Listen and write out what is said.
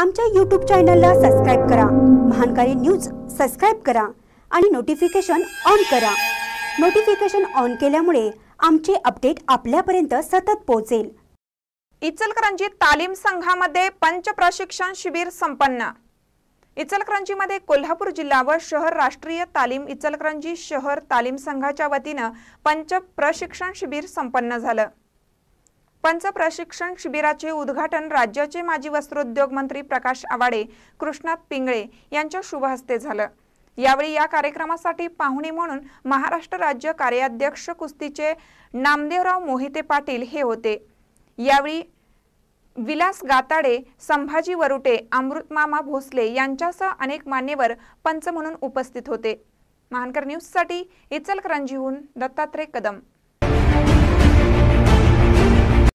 आमच्या यूट्यूब चॅनलला सबस्क्राईब करा महानकारी न्यूज सबस्क्राईब करा आणि नोटिफिकेशन ऑन करा नोटिफिकेशन ऑन केल्यामुळे आमचे अपडेट आपल्यापर्यंत सतत पोहोचेल इचलकरंजी तालीम संघामध्ये पंच प्रशिक्षण शिबिर संपन्न इचलकरंजीमध्ये कोल्हापूर जिल्हा व शहर राष्ट्रीय तालीम इचलकरंजी शहर तालीम संघाच्या वतीनं पंच प्रशिक्षण शिबिर संपन्न झालं पंच प्रशिक्षण शिबिराचे उद्घाटन राज्याचे माजी वस्त्रोद्योग मंत्री प्रकाश आवाडे कृष्णात पिंगळे यांच्या शुभ हस्ते झालं यावेळी या कार्यक्रमासाठी पाहुणे म्हणून महाराष्ट्र राज्य कार्याध्यक्ष कुस्तीचे नामदेवराव मोहिते पाटील हे होते यावेळी विलास गाताडे संभाजी वरुटे अमृतमामा भोसले यांच्यासह अनेक मान्यवर पंच म्हणून उपस्थित होते महानकर न्यूजसाठी इचलकरंजीहून दत्तात्रय कदम